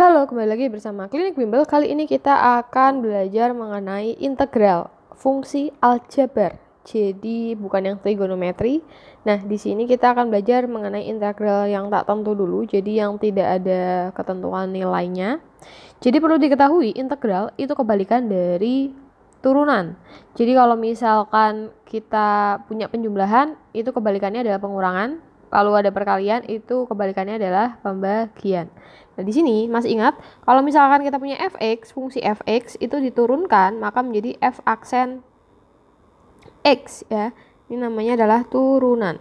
Halo, kembali lagi bersama Klinik Bimbel. Kali ini kita akan belajar mengenai integral, fungsi aljabar. Jadi bukan yang trigonometri. Nah, di sini kita akan belajar mengenai integral yang tak tentu dulu, jadi yang tidak ada ketentuan nilainya. Jadi perlu diketahui integral itu kebalikan dari turunan. Jadi kalau misalkan kita punya penjumlahan, itu kebalikannya adalah pengurangan. Kalau ada perkalian itu kebalikannya adalah pembagian. Nah, di sini masih ingat kalau misalkan kita punya fx, fungsi fx itu diturunkan maka menjadi f aksen x ya. Ini namanya adalah turunan.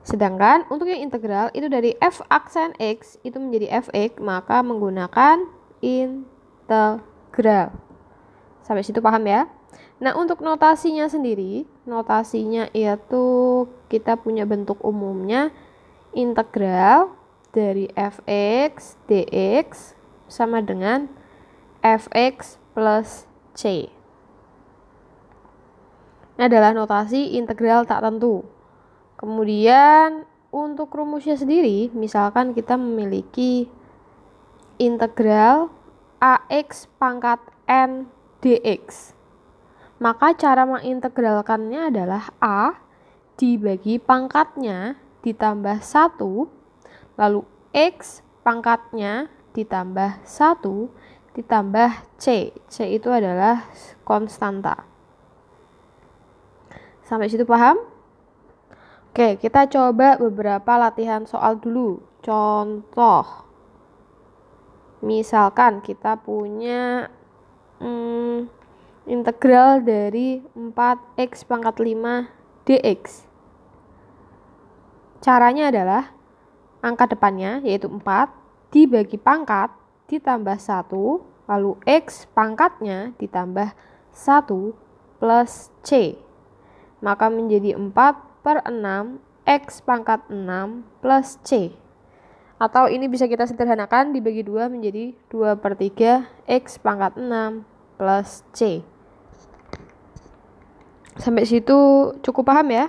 Sedangkan untuk yang integral itu dari f aksen x itu menjadi fx maka menggunakan integral. Sampai situ paham ya? Nah, untuk notasinya sendiri, notasinya yaitu kita punya bentuk umumnya integral dari fx dx sama dengan fx plus c. Ini adalah notasi integral tak tentu. Kemudian untuk rumusnya sendiri, misalkan kita memiliki integral ax pangkat n dx maka cara mengintegralkannya adalah A dibagi pangkatnya ditambah 1, lalu X pangkatnya ditambah 1, ditambah C. C itu adalah konstanta. Sampai situ paham? Oke, kita coba beberapa latihan soal dulu. Contoh, misalkan kita punya... Hmm, integral dari 4x pangkat 5 dx. Caranya adalah angka depannya yaitu 4 dibagi pangkat ditambah 1 lalu x pangkatnya ditambah 1 plus c. Maka menjadi 4 per 6 x pangkat 6 plus c. Atau ini bisa kita sederhanakan dibagi 2 menjadi 2 per 3 x pangkat 6 plus c. Sampai situ cukup paham ya?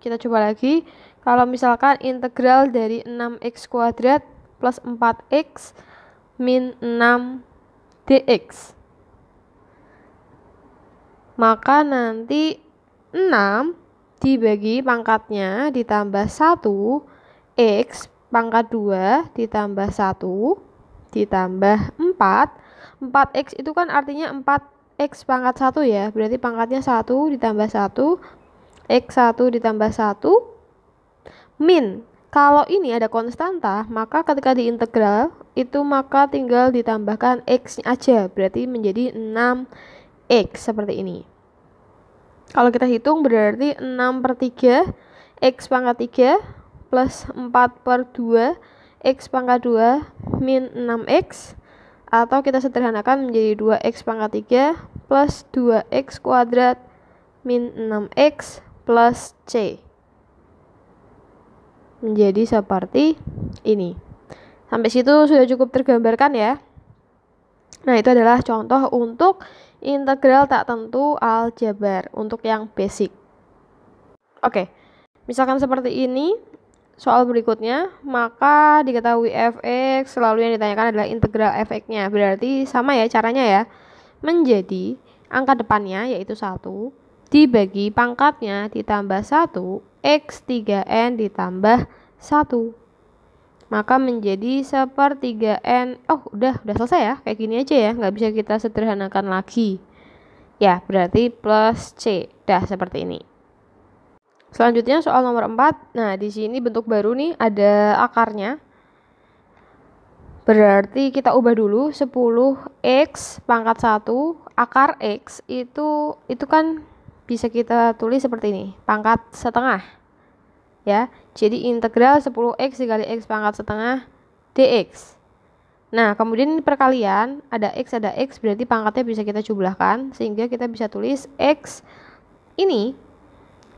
Kita coba lagi. Kalau misalkan integral dari 6x kuadrat plus 4x min 6 dx. Maka nanti 6 dibagi pangkatnya ditambah 1 x pangkat 2 ditambah 1 ditambah 4 4x itu kan artinya 4 X pangkat 1 ya, berarti pangkatnya 1 ditambah 1, X1 ditambah 1, min. Kalau ini ada konstanta, maka ketika diintegral, itu maka tinggal ditambahkan X aja, berarti menjadi 6X seperti ini. Kalau kita hitung berarti 6 per 3, X pangkat 3, plus 4 per 2, X pangkat 2, min 6X, atau kita sederhanakan menjadi 2x pangkat 3 plus 2x kuadrat min 6x plus c menjadi seperti ini. Sampai situ sudah cukup tergambarkan ya. Nah, itu adalah contoh untuk integral tak tentu aljabar untuk yang basic. Oke, misalkan seperti ini, soal berikutnya, maka diketahui fx, selalu yang ditanyakan adalah integral fx-nya. Berarti sama ya caranya ya menjadi angka depannya yaitu 1 dibagi pangkatnya ditambah 1 X 3N ditambah 1 maka menjadi sepertiga N oh udah udah selesai ya kayak gini aja ya nggak bisa kita sederhanakan lagi ya berarti plus C dah seperti ini selanjutnya soal nomor 4 nah di sini bentuk baru nih ada akarnya Berarti kita ubah dulu 10x pangkat 1 akar x itu itu kan bisa kita tulis seperti ini, pangkat setengah. Ya. Jadi integral 10x dikali x pangkat setengah dx. Nah, kemudian perkalian, ada x ada x berarti pangkatnya bisa kita jumlahkan sehingga kita bisa tulis x ini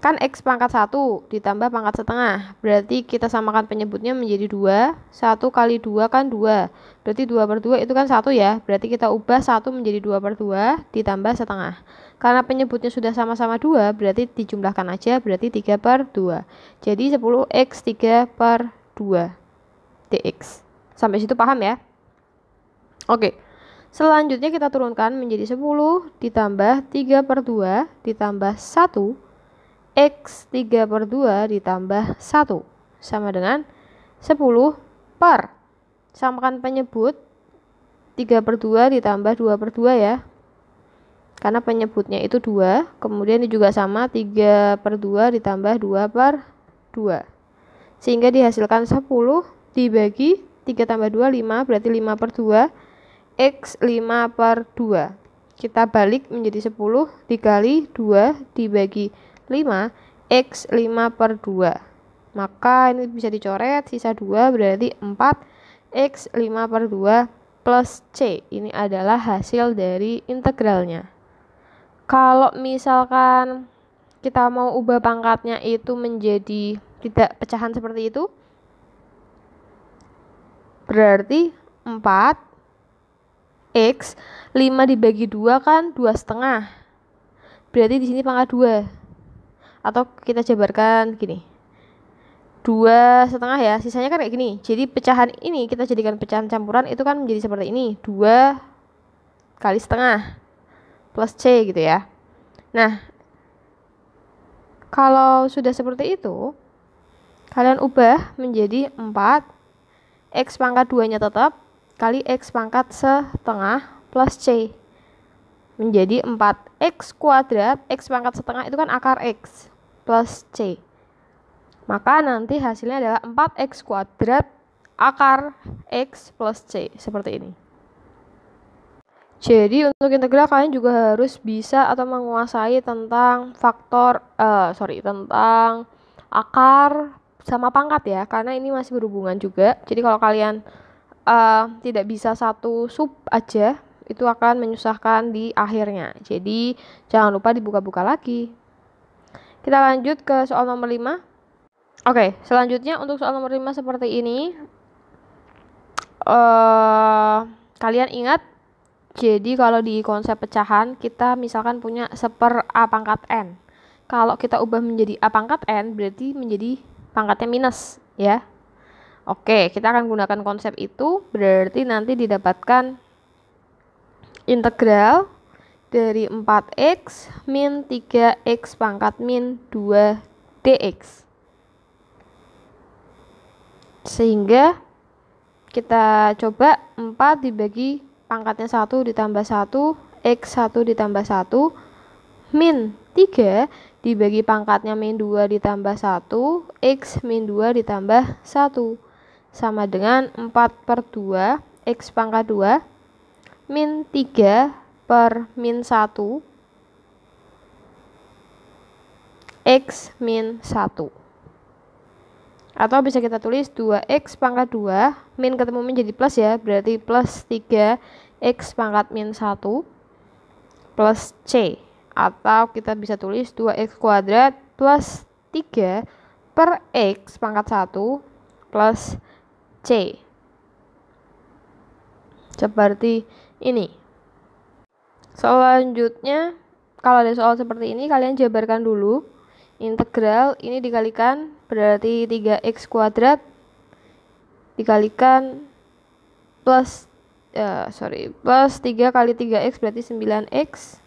Kan X pangkat 1 ditambah pangkat setengah. Berarti kita samakan penyebutnya menjadi 2. 1 kali 2 kan 2. Berarti 2 per 2 itu kan 1 ya. Berarti kita ubah 1 menjadi 2 per 2 ditambah setengah. Karena penyebutnya sudah sama-sama 2, berarti dijumlahkan aja berarti 3 per 2. Jadi 10x 3 per 2 dx. Sampai situ paham ya? Oke. Selanjutnya kita turunkan menjadi 10 ditambah 3 per 2 ditambah 1 X 3 per 2 ditambah 1 sama dengan 10 per samakan penyebut 3 per 2 ditambah 2 per 2 ya karena penyebutnya itu 2 kemudian ini juga sama 3 per 2 ditambah 2 per 2 sehingga dihasilkan 10 dibagi 3 tambah 2 5 berarti 5 per 2 X 5 per 2 kita balik menjadi 10 dikali 2 dibagi 5 X 5 per 2 maka ini bisa dicoret sisa 2 berarti 4 X 5 per 2 plus C ini adalah hasil dari integralnya kalau misalkan kita mau ubah pangkatnya itu menjadi tidak pecahan seperti itu berarti 4 X 5 dibagi 2 kan 2 setengah berarti di sini pangkat 2 atau kita jabarkan gini dua setengah ya sisanya kan kayak gini jadi pecahan ini kita jadikan pecahan campuran itu kan menjadi seperti ini dua kali setengah plus c gitu ya nah kalau sudah seperti itu kalian ubah menjadi empat x pangkat 2 nya tetap kali x pangkat setengah plus c menjadi 4x kuadrat x pangkat setengah itu kan akar x plus C. Maka nanti hasilnya adalah 4X kuadrat akar X plus C, seperti ini. Jadi untuk integral kalian juga harus bisa atau menguasai tentang faktor, uh, sorry, tentang akar sama pangkat ya, karena ini masih berhubungan juga. Jadi kalau kalian uh, tidak bisa satu sub aja, itu akan menyusahkan di akhirnya. Jadi jangan lupa dibuka-buka lagi. Kita lanjut ke soal nomor 5. Oke, okay, selanjutnya untuk soal nomor 5 seperti ini. Uh, kalian ingat, jadi kalau di konsep pecahan, kita misalkan punya seper A pangkat N. Kalau kita ubah menjadi A pangkat N, berarti menjadi pangkatnya minus, ya. Oke, okay, kita akan gunakan konsep itu, berarti nanti didapatkan integral dari 4x min 3x pangkat min 2 dx. Sehingga kita coba 4 dibagi pangkatnya 1 ditambah 1, x 1 ditambah 1, min 3 dibagi pangkatnya min 2 ditambah 1, x min 2 ditambah 1. Sama dengan 4 per 2, x pangkat 2, min 3 per min 1 X min 1 atau bisa kita tulis 2x pangkat 2 min ketemu min jadi plus ya berarti plus 3x pangkat min 1 plus c atau kita bisa tulis 2x kuadrat plus 3 per x pangkat 1 plus c seperti ini Selanjutnya, kalau ada soal seperti ini, kalian jabarkan dulu. Integral ini dikalikan berarti 3x kuadrat dikalikan plus uh, sorry plus 3 kali 3x berarti 9x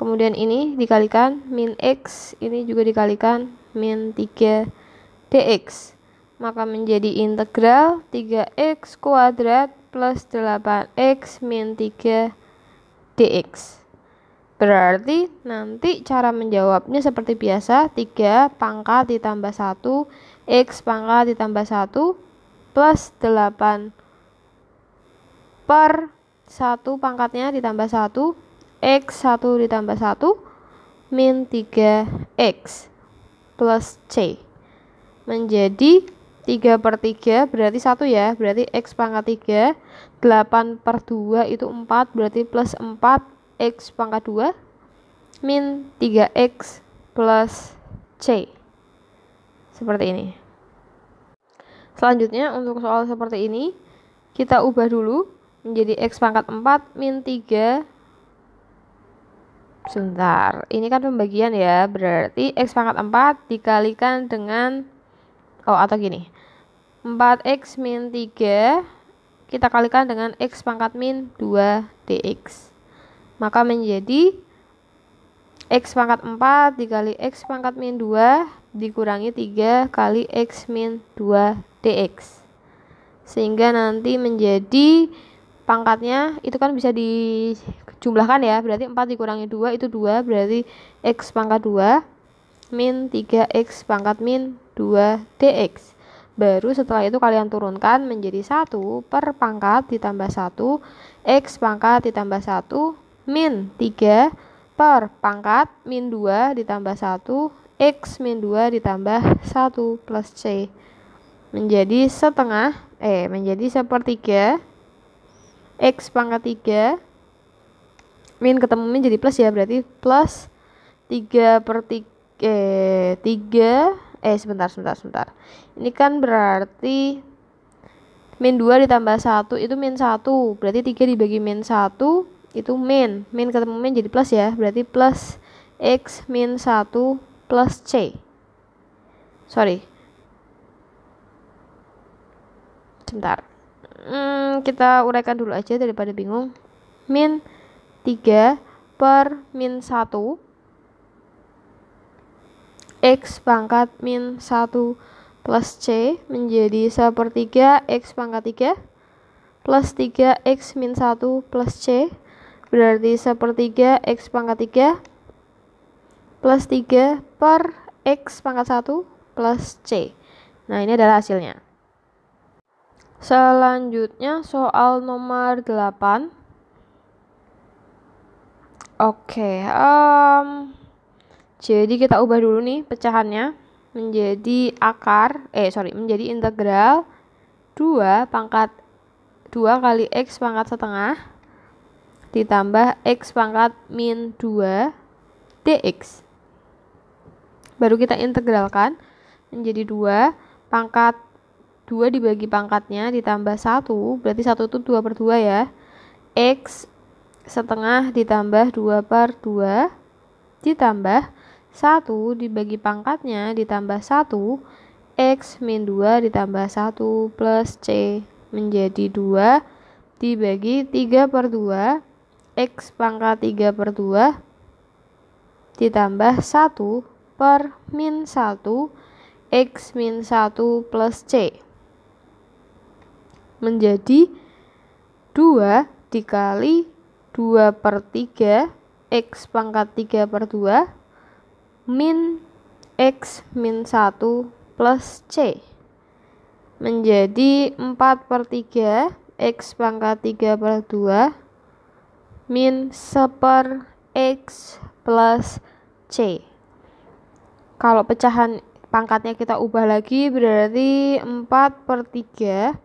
kemudian ini dikalikan min x ini juga dikalikan min 3 dx maka menjadi integral 3x kuadrat plus 8x min 3 dx. Berarti nanti cara menjawabnya seperti biasa 3 pangkat ditambah 1 X pangkat ditambah 1 plus 8 per 1 pangkatnya ditambah 1 X 1 ditambah 1 min 3 X plus C menjadi 3 per 3 berarti 1 ya berarti X pangkat 3 8 per 2 itu 4 berarti plus 4 X pangkat 2 min 3X plus C seperti ini selanjutnya untuk soal seperti ini kita ubah dulu menjadi X pangkat 4 min 3 sebentar ini kan pembagian ya berarti X pangkat 4 dikalikan dengan oh atau gini 4x min 3 kita kalikan dengan x pangkat min 2 dx maka menjadi x pangkat 4 dikali x pangkat min 2 dikurangi 3 kali x min 2 dx sehingga nanti menjadi pangkatnya itu kan bisa dijumlahkan ya berarti 4 dikurangi 2 itu 2 berarti x pangkat 2 min 3x pangkat min 2 dx. Baru setelah itu kalian turunkan menjadi 1 per pangkat ditambah 1, x pangkat ditambah 1, min 3 per pangkat min 2 ditambah 1, x min 2 ditambah 1 plus c. Menjadi setengah, eh menjadi sepertiga, x pangkat 3, min ketemu min jadi plus ya, berarti plus 3 per 3 eh 3 eh sebentar sebentar sebentar. Ini kan berarti min 2 ditambah 1 itu min 1. Berarti 3 dibagi min 1 itu min. Min ketemu min jadi plus ya. Berarti plus x min 1 plus c. Sorry. Sebentar. Hmm, kita uraikan dulu aja daripada bingung. Min 3 per min 1 X pangkat min 1 plus C menjadi sepertiga X pangkat 3 plus 3X min 1 plus C berarti sepertiga X pangkat 3 plus 3 per X pangkat 1 plus C. Nah, ini adalah hasilnya. Selanjutnya soal nomor 8. Oke, okay, um, jadi kita ubah dulu nih pecahannya menjadi akar, eh sorry, menjadi integral 2 pangkat 2 kali X pangkat setengah ditambah X pangkat min 2 dx. Baru kita integralkan menjadi 2 pangkat 2 dibagi pangkatnya ditambah 1, berarti 1 itu 2 per 2 ya. X setengah ditambah 2 per 2 ditambah 1 dibagi pangkatnya ditambah 1, X min 2 ditambah 1 plus C menjadi 2 dibagi 3 per 2, X pangkat 3 per 2 ditambah 1 per min 1, X min 1 plus C menjadi 2 dikali 2 per 3 X pangkat 3 per 2 min X min 1 plus C menjadi 4 per 3 X pangkat 3 per 2 min seper X plus C kalau pecahan pangkatnya kita ubah lagi berarti 4 per 3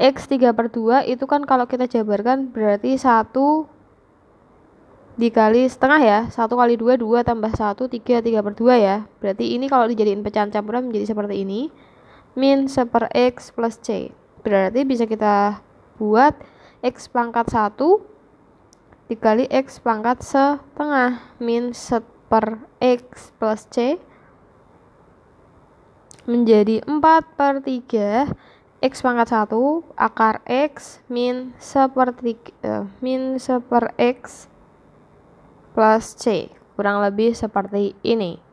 X 3 per 2 itu kan kalau kita jabarkan berarti 1 dikali setengah ya Satu kali dua dua tambah satu tiga tiga per 2 ya berarti ini kalau dijadiin pecahan campuran menjadi seperti ini min seper x plus c berarti bisa kita buat x pangkat satu dikali x pangkat setengah min seper x plus c menjadi empat per tiga x pangkat satu akar x min seper tiga eh, min seper x plus C kurang lebih seperti ini.